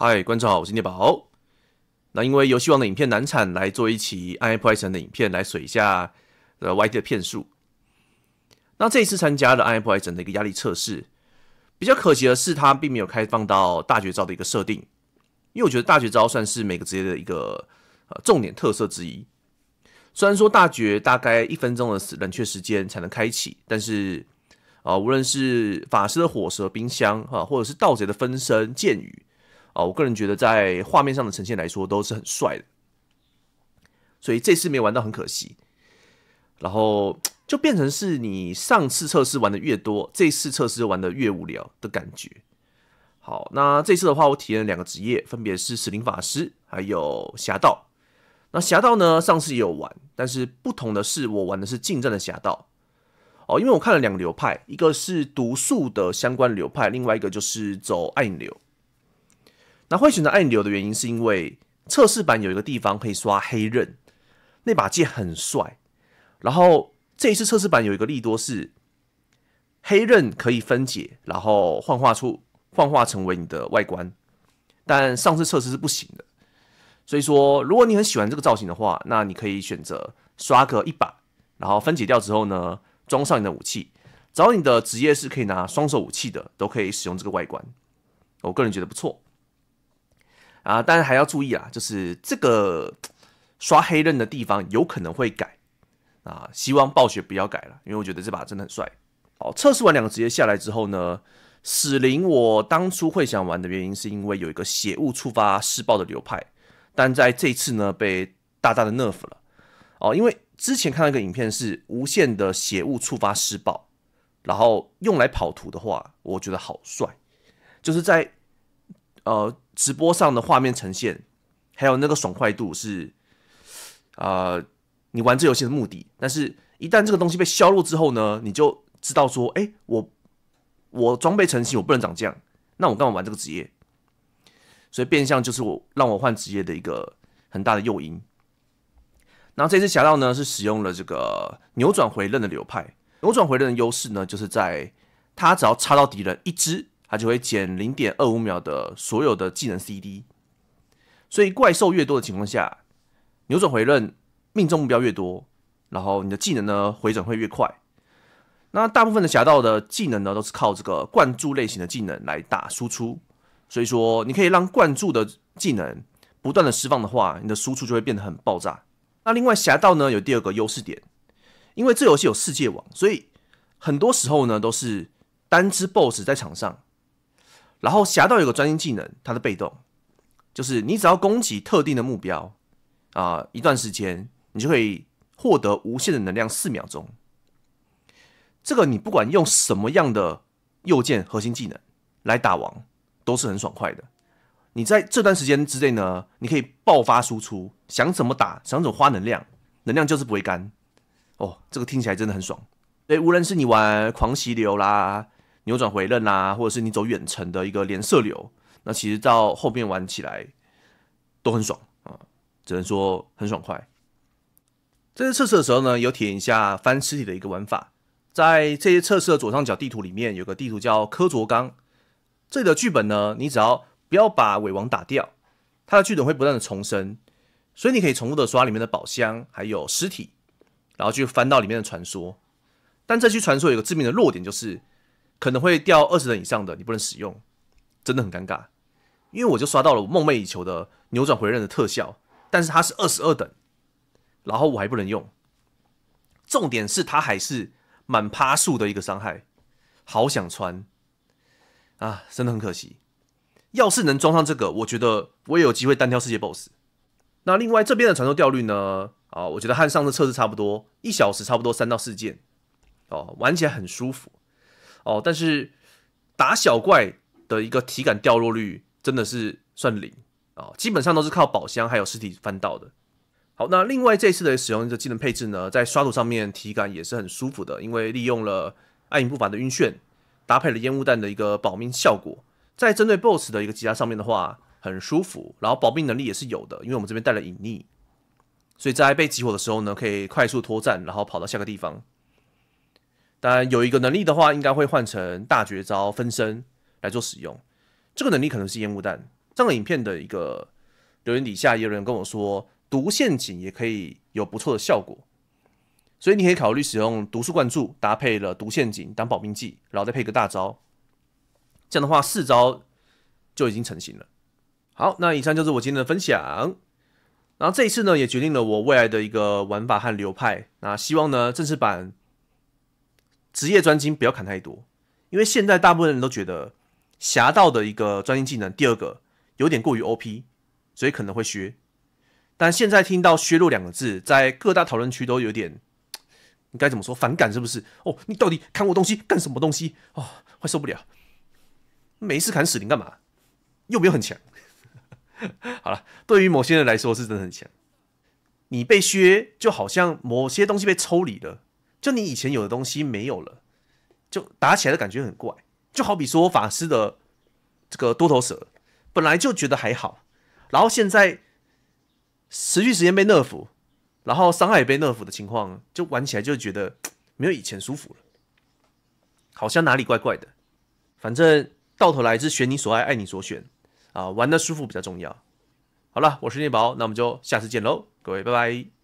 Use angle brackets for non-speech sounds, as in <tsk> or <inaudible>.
嗨，观众好，我是聂宝。那因为游戏王的影片难产，来做一期 i 破 y 神》的影片来水一下呃 YD 的骗术。那这一次参加了 i 破 y 神》的一个压力测试，比较可惜的是，它并没有开放到大绝招的一个设定。因为我觉得大绝招算是每个职业的一个呃重点特色之一。虽然说大绝大概一分钟的冷却时间才能开启，但是啊，无论是法师的火蛇冰箱哈，或者是盗贼的分身剑雨。啊，我个人觉得在画面上的呈现来说都是很帅的，所以这次没玩到很可惜，然后就变成是你上次测试玩的越多，这次测试玩的越无聊的感觉。好，那这次的话，我体验了两个职业，分别是死灵法师还有侠盗。那侠盗呢，上次也有玩，但是不同的是，我玩的是近战的侠盗。哦，因为我看了两流派，一个是毒素的相关流派，另外一个就是走暗影流。那会选择按钮的原因是因为测试版有一个地方可以刷黑刃，那把剑很帅。然后这一次测试版有一个利多是黑刃可以分解，然后幻化出幻化成为你的外观。但上次测试是不行的，所以说如果你很喜欢这个造型的话，那你可以选择刷个一把，然后分解掉之后呢，装上你的武器。只要你的职业是可以拿双手武器的，都可以使用这个外观。我个人觉得不错。啊，当然还要注意啊，就是这个刷黑刃的地方有可能会改啊，希望暴雪不要改了，因为我觉得这把真的很帅。好，测试完两个职业下来之后呢，死灵我当初会想玩的原因是因为有一个血雾触发施暴的流派，但在这一次呢被大大的 n e r f 了哦，因为之前看到一个影片是无限的血雾触发施暴，然后用来跑图的话，我觉得好帅，就是在呃。直播上的画面呈现，还有那个爽快度是，呃，你玩这游戏的目的。但是，一旦这个东西被削弱之后呢，你就知道说，哎，我我装备成型，我不能长这样，那我干嘛玩这个职业？所以变相就是我让我换职业的一个很大的诱因。然后这次侠盗呢，是使用了这个扭转回刃的流派。扭转回刃的优势呢，就是在他只要插到敌人一支。它就会减零点二五秒的所有的技能 CD，所以怪兽越多的情况下，扭转回刃命中目标越多，然后你的技能呢回转会越快。那大部分的侠盗的技能呢都是靠这个灌注类型的技能来打输出，所以说你可以让灌注的技能不断的释放的话，你的输出就会变得很爆炸。那另外侠盗呢有第二个优势点，因为这游戏有世界网，所以很多时候呢都是单只 BOSS 在场上。然后侠盗有个专精技能，它的被动就是你只要攻击特定的目标，啊，一段时间你就可以获得无限的能量四秒钟。这个你不管用什么样的右键核心技能来打王都是很爽快的。你在这段时间之内呢，你可以爆发输出，想怎么打想怎么花能量，能量就是不会干。哦，这个听起来真的很爽。对，无论是你玩狂袭流啦。扭转回刃啊，或者是你走远程的一个连射流，那其实到后面玩起来都很爽啊，只能说很爽快。这些测试的时候呢，有体验一下翻尸体的一个玩法。在这些测试的左上角地图里面，有个地图叫柯卓刚。这里的剧本呢，你只要不要把尾王打掉，它的剧本会不断的重生，所以你可以重复的刷里面的宝箱，还有尸体，然后去翻到里面的传说。但这期传说有个致命的弱点就是。可能会掉二十等以上的，你不能使用，真的很尴尬。因为我就刷到了我梦寐以求的扭转回刃的特效，但是它是二十二等，然后我还不能用。重点是它还是满趴数的一个伤害，好想穿啊，真的很可惜。要是能装上这个，我觉得我也有机会单挑世界 boss。那另外这边的传说掉率呢？啊，我觉得和上次测试差不多，一小时差不多三到四件哦，玩起来很舒服。哦，但是打小怪的一个体感掉落率真的是算零啊，基本上都是靠宝箱还有尸体翻到的。好，那另外这次的使用这技能配置呢，在刷图上面体感也是很舒服的，因为利用了暗影步伐的晕眩，搭配了烟雾弹的一个保命效果，在针对 BOSS 的一个击杀上面的话很舒服，然后保命能力也是有的，因为我们这边带了隐匿，所以在被集火的时候呢，可以快速脱战，然后跑到下个地方。当然，有一个能力的话，应该会换成大绝招分身来做使用。这个能力可能是烟雾弹。这个影片的一个留言底下也有人跟我说，毒陷阱也可以有不错的效果，所以你可以考虑使用毒素灌注搭配了毒陷阱当保命剂，然后再配个大招，这样的话四招就已经成型了。好，那以上就是我今天的分享。然后这一次呢，也决定了我未来的一个玩法和流派。那希望呢，正式版。职业专精不要砍太多，因为现在大部分人都觉得侠盗的一个专精技能，第二个有点过于 O P，所以可能会削。但现在听到削弱两个字，在各大讨论区都有点，你该怎么说？反感是不是？哦，你到底砍我东西干什么东西？哦，快受不了！没事砍死你干嘛？又没有很强。<laughs> 好了，对于某些人来说是真的很强。你被削就好像某些东西被抽离了。就你以前有的东西没有了，就打起来的感觉很怪，就好比说法师的这个多头蛇，本来就觉得还好，然后现在持续时间被热服，然后伤害也被热服的情况，就玩起来就觉得 <tsk> 没有以前舒服了，好像哪里怪怪的。反正到头来是选你所爱，爱你所选啊，玩的舒服比较重要。好了，我是聂宝，那我们就下次见喽，各位拜拜。